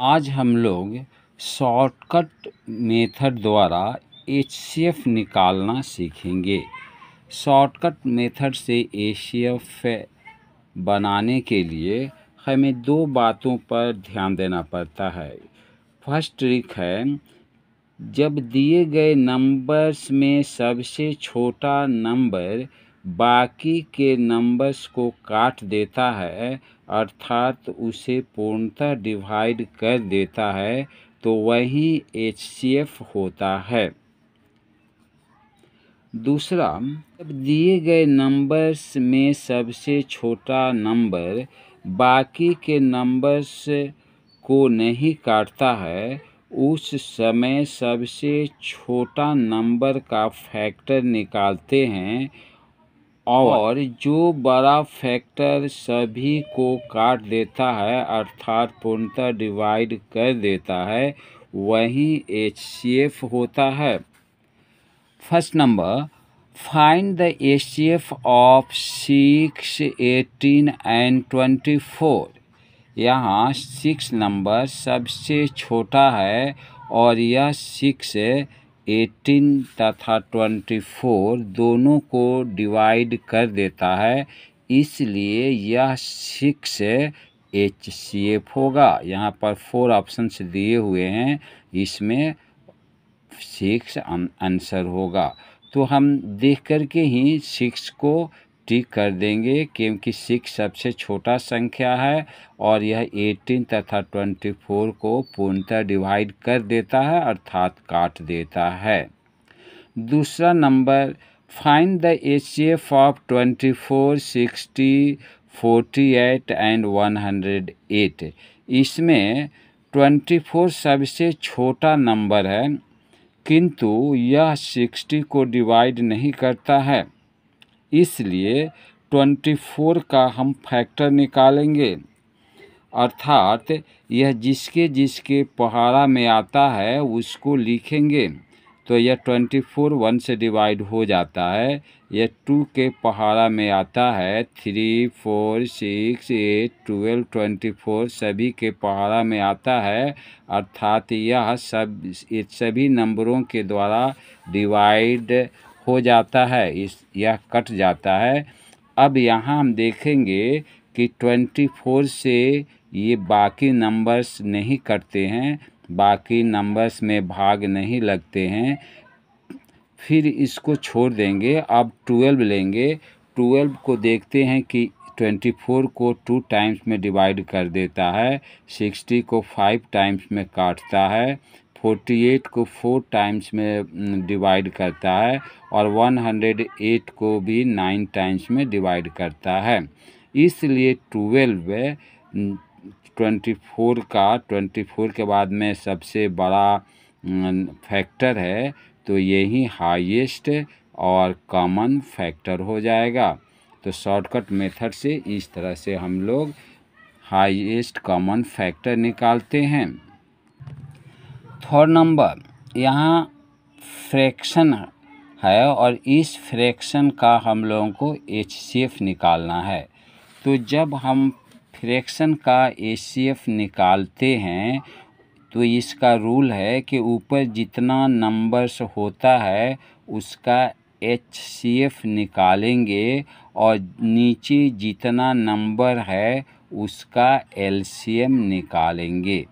आज हम लोग शॉर्टकट मेथड द्वारा एच निकालना सीखेंगे शॉर्टकट मेथड से एच बनाने के लिए हमें दो बातों पर ध्यान देना पड़ता है फर्स्ट ट्रिक है जब दिए गए नंबर्स में सबसे छोटा नंबर बाकी के नंबर्स को काट देता है अर्थात उसे पूर्णतः डिवाइड कर देता है तो वही एच होता है दूसरा जब दिए गए नंबर्स में सबसे छोटा नंबर बाकी के नंबर्स को नहीं काटता है उस समय सबसे छोटा नंबर का फैक्टर निकालते हैं और जो बड़ा फैक्टर सभी को काट देता है अर्थात पूर्णतः डिवाइड कर देता है वही एच सी एफ होता है first number find the H C F of six eighteen and twenty four यहाँ सिक्स नंबर सबसे छोटा है और यह सिक्स एटीन तथा ट्वेंटी फोर दोनों को डिवाइड कर देता है इसलिए यह सिक्स एच सी एफ होगा यहाँ पर फोर ऑप्शंस दिए हुए हैं इसमें सिक्स आंसर होगा तो हम देख कर के ही सिक्स को टिक कर देंगे क्योंकि सिक्स सबसे छोटा संख्या है और यह एटीन तथा ट्वेंटी फोर को पूर्णतः डिवाइड कर देता है अर्थात काट देता है दूसरा number find the H F of twenty four sixty forty eight and one hundred eight इसमें ट्वेंटी फोर सबसे छोटा नंबर है किंतु यह सिक्सटी को डिवाइड नहीं करता है इसलिए ट्वेंटी फोर का हम फैक्टर निकालेंगे अर्थात यह जिसके जिसके पहाड़ा में आता है उसको लिखेंगे तो यह ट्वेंटी फोर वन से डिवाइड हो जाता है यह टू के पहाड़ा में आता है three four six eight twelve twenty four सभी के पहाड़ा में आता है अर्थात यह सब सभी नंबरों के द्वारा डिवाइड हो जाता है इस यह कट जाता है अब यहाँ हम देखेंगे कि ट्वेंटी फोर से ये बाकी नंबर्स नहीं कटते हैं बाकी नंबर्स में भाग नहीं लगते हैं फिर इसको छोड़ देंगे अब ट्वेल्व लेंगे ट्वेल्व को देखते हैं कि ट्वेंटी फोर को टू टाइम्स में डिवाइड कर देता है सिक्सटी को फाइव टाइम्स में काटता है फोर्टी एट को फोर टाइम्स में डिवाइड करता है और वन हंड्रेड एट को भी नाइन टाइम्स में डिवाइड करता है इसलिए ट्वेल्व ट्वेंटी फोर का ट्वेंटी फोर के बाद में सबसे बड़ा फैक्टर है तो यही हाईएस्ट और कॉमन फैक्टर हो जाएगा तो शॉर्टकट मेथड से इस तरह से हम लोग हाईएस्ट कॉमन फैक्टर निकालते हैं थर्ड नंबर यहाँ फ्रैक्शन है और इस फ्रैक्शन का हम लोगों को एच सी एफ निकालना है तो जब हम फ्रैक्शन का एच सी एफ निकालते हैं तो इसका रूल है कि ऊपर जितना नंबर्स होता है उसका एच सी एफ निकालेंगे और नीचे जितना नंबर है उसका एल सी निकालेंगे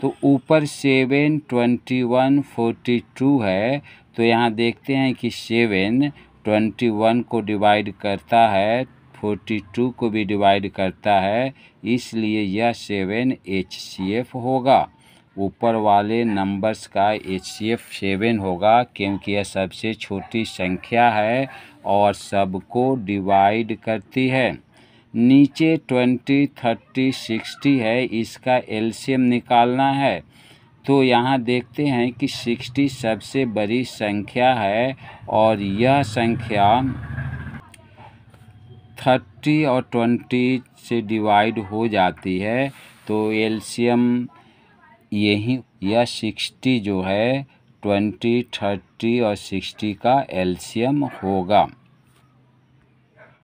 तो ऊपर seven twenty one forty two है तो यहाँ देखते हैं कि सेवन ट्वेंटी वन को डिवाइड करता है फोर्टी टू को भी डिवाइड करता है इसलिए यह सेवन एच सी एफ होगा ऊपर वाले नंबर्स का एच सी एफ सेवन होगा क्योंकि यह सबसे छोटी संख्या है और सबको डिवाइड करती है नीचे ट्वेंटी थर्टी सिक्सटी है इसका एलसीएम निकालना है तो यहाँ देखते हैं कि सिक्सटी सबसे बड़ी संख्या है और यह संख्या थर्टी और ट्वेंटी से डिवाइड हो जाती है तो एलसीएम यही यह सिक्सटी जो है ट्वेंटी थर्टी और सिक्सटी का एलसीएम होगा